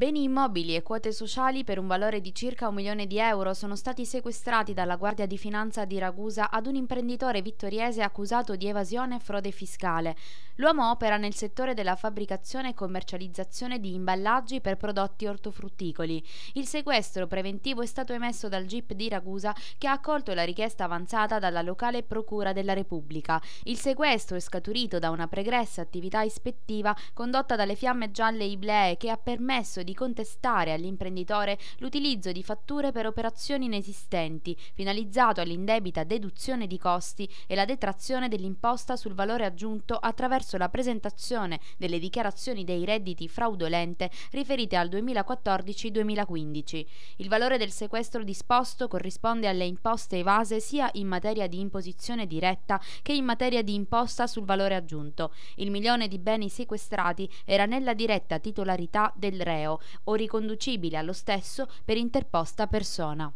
Beni immobili e quote sociali per un valore di circa un milione di euro sono stati sequestrati dalla Guardia di Finanza di Ragusa ad un imprenditore vittoriese accusato di evasione e frode fiscale. L'uomo opera nel settore della fabbricazione e commercializzazione di imballaggi per prodotti ortofrutticoli. Il sequestro preventivo è stato emesso dal GIP di Ragusa che ha accolto la richiesta avanzata dalla locale Procura della Repubblica. Il sequestro è scaturito da una pregressa attività ispettiva condotta dalle fiamme gialle Iblee che ha permesso di di contestare all'imprenditore l'utilizzo di fatture per operazioni inesistenti, finalizzato all'indebita deduzione di costi e la detrazione dell'imposta sul valore aggiunto attraverso la presentazione delle dichiarazioni dei redditi fraudolente riferite al 2014-2015. Il valore del sequestro disposto corrisponde alle imposte evase sia in materia di imposizione diretta che in materia di imposta sul valore aggiunto. Il milione di beni sequestrati era nella diretta titolarità del reo o riconducibile allo stesso per interposta persona.